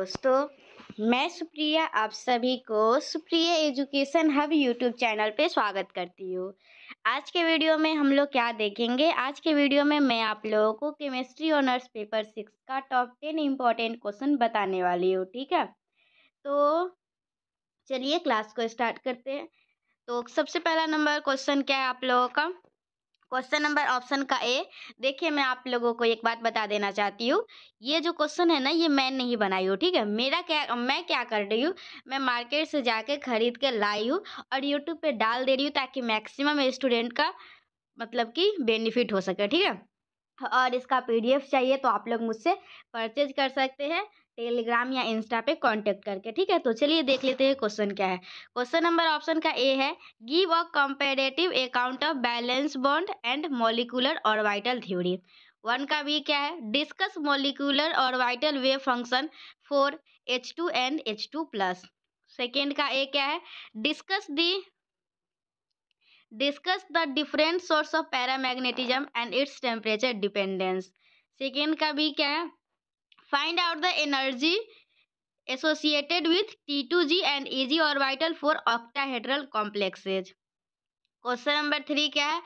दोस्तों मैं सुप्रिया आप सभी को Supriya education hub YouTube channel पे स्वागत करती हूँ आज के वीडियो में हम लोग क्या देखेंगे आज के वीडियो में मैं आप लोगों को केमिस्ट्री ऑनर्स पेपर सिक्स का टॉप टेन इम्पॉर्टेंट क्वेश्चन बताने वाली हूँ ठीक है तो चलिए क्लास को स्टार्ट करते हैं तो सबसे पहला नंबर क्वेश्चन क्या है आप लोगों का क्वेश्चन नंबर ऑप्शन का ए देखिए मैं आप लोगों को एक बात बता देना चाहती हूँ ये जो क्वेश्चन है ना ये मैं नहीं बनाई हूँ ठीक है मेरा क्या मैं क्या कर रही हूँ मैं मार्केट से जाके खरीद के लाई हूँ और यूट्यूब पर डाल दे रही हूँ ताकि मैक्सिमम स्टूडेंट का मतलब कि बेनिफिट हो सके ठीक है और इसका पी चाहिए तो आप लोग मुझसे परचेज कर सकते हैं टेलीग्राम या इंस्टा पे कांटेक्ट करके ठीक है तो चलिए देख लेते हैं क्वेश्चन क्या है क्वेश्चन नंबर ऑप्शन का ए है give a comparative account of valence bond and molecular orbital theory one का भी क्या है discuss molecular orbital wave function four H two and H two plus second का A क्या है discuss the discuss the different source of paramagnetism and its temperature dependence second का भी क्या है find out the energy associated with T two G and E G और vital four octahedral complexes question number three क्या है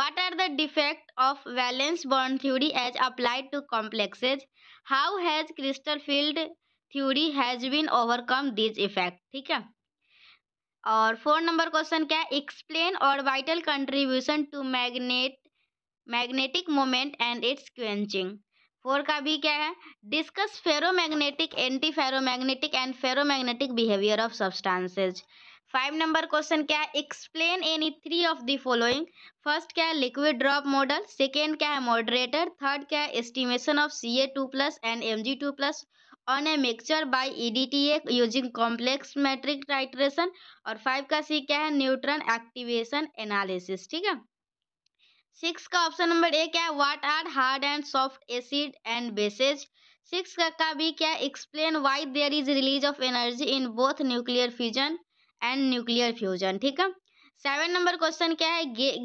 what are the defect of valence bond theory as applied to complexes how has crystal field theory has been overcome this effect ठीक है और four number question क्या है explain orbital contribution to magnet magnetic moment and its quenching four का भी क्या है discuss ferromagnetic anti ferromagnetic and ferromagnetic behaviour of substances five number question क्या है explain any three of the following first क्या है liquid drop model second क्या है मॉडरेटर थर्ड क्या है estimation of C A two plus and M G two plus on a mixture by E D T A using complexometric titration और five का C क्या है nutrient activation analysis ठीक है सिक्स का option number A क्या है what are hard and soft acid and bases six का भी क्या explain why there is release of energy in both nuclear fusion and nuclear fusion ठीक है सेवन नंबर क्वेश्चन क्या है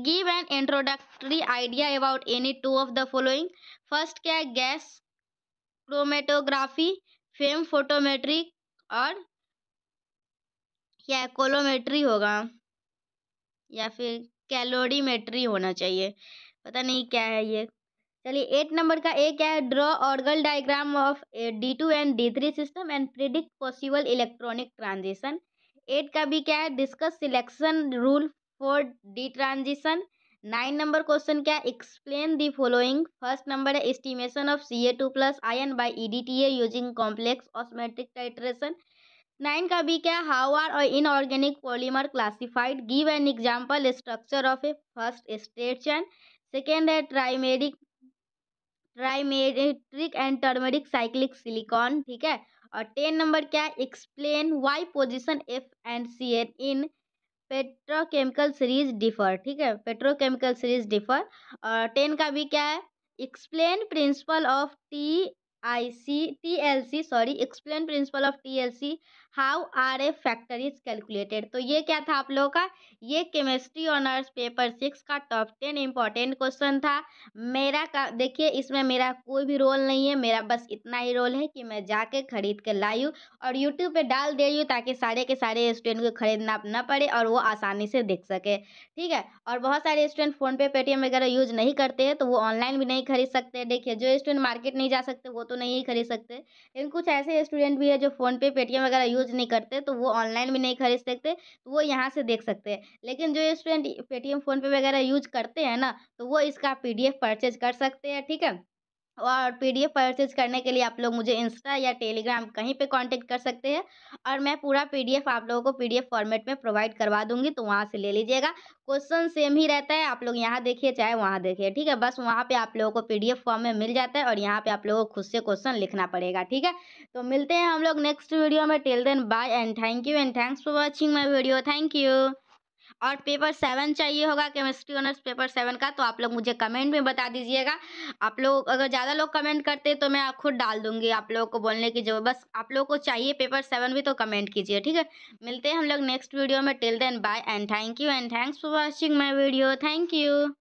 give an introductory idea about any two of the following first क्या है gas chromatography fame photometry और क्या कोलोमेट्री होगा या फिर कैलोरीमेट्री होना चाहिए पता नहीं क्या है ये चलिए एट नंबर का ए क्या है draw Orgel diagram of D two and D three system and predict possible electronic transition eight का भी क्या है discuss selection rule for D transition nine number question क्या है explain the following first number है estimation of C A two plus ion by E D T A using complexometric titration nine का भी क्या how are और inorganic polymer classified give an example structure of a first straight chain second है trimeric trimetric and turmeric cyclic silicon ठीक है और ten number क्या है explain why position F and C N in petrochemical series differ ठीक है petrochemical series differ और ten का भी क्या है explain principle of T I C T L C sorry explain principle of T L C how are a factor is calculated तो ये क्या था आप लोगों का ये केमिस्ट्री ऑनर्स पेपर सिक्स का टॉप टेन इंपॉर्टेंट क्वेश्चन था मेरा का देखिए इसमें मेरा कोई भी रोल नहीं है मेरा बस इतना ही रोल है कि मैं जाके खरीद कर लाई हूँ और यूट्यूब पे डाल दे रही हूँ ताकि सारे के सारे स्टूडेंट को खरीदना न पड़े और वो आसानी से देख सके ठीक है और बहुत सारे स्टूडेंट फ़ोनपे पेटीएम वगैरह यूज़ नहीं करते हैं तो वो ऑनलाइन भी नहीं खरीद सकते देखिए जो स्टूडेंट मार्केट नहीं जा सकते वो तो तो नहीं खरीद सकते लेकिन कुछ ऐसे स्टूडेंट भी है जो फ़ोनपे पेटीएम वगैरह यूज नहीं करते तो वो ऑनलाइन भी नहीं खरीद सकते तो वो यहाँ से देख सकते हैं लेकिन जो स्टूडेंट पेटीएम फ़ोनपे वगैरह यूज करते हैं ना तो वो इसका पी डी एफ परचेज कर सकते हैं ठीक है और पी डी एफ परचेज करने के लिए आप लोग मुझे इंस्टा या टेलीग्राम कहीं पे कांटेक्ट कर सकते हैं और मैं पूरा पी डी एफ आप लोगों को पी डी एफ फॉर्मेट में प्रोवाइड करवा दूंगी तो वहाँ से ले लीजिएगा क्वेश्चन सेम ही रहता है आप लोग यहाँ देखिए चाहे वहाँ देखिए ठीक है बस वहाँ पे आप लोगों को पी डी एफ फॉर्म में मिल जाता है और यहाँ पर आप लोगों को खुद से क्वेश्चन लिखना पड़ेगा ठीक है तो मिलते हैं हम लोग नेक्स्ट वीडियो में till then bye and thank you and thanks for watching my video thank you और पेपर सेवन चाहिए होगा केमिस्ट्री ऑनर्स पेपर सेवन का तो आप लोग मुझे कमेंट में बता दीजिएगा आप लोग अगर ज़्यादा लोग कमेंट करते तो मैं खुद डाल दूंगी आप लोगों को बोलने की जब बस आप लोगों को चाहिए पेपर सेवन भी तो कमेंट कीजिए ठीक है मिलते हैं हम लोग नेक्स्ट वीडियो में till then bye and thank you and thanks for watching my video thank you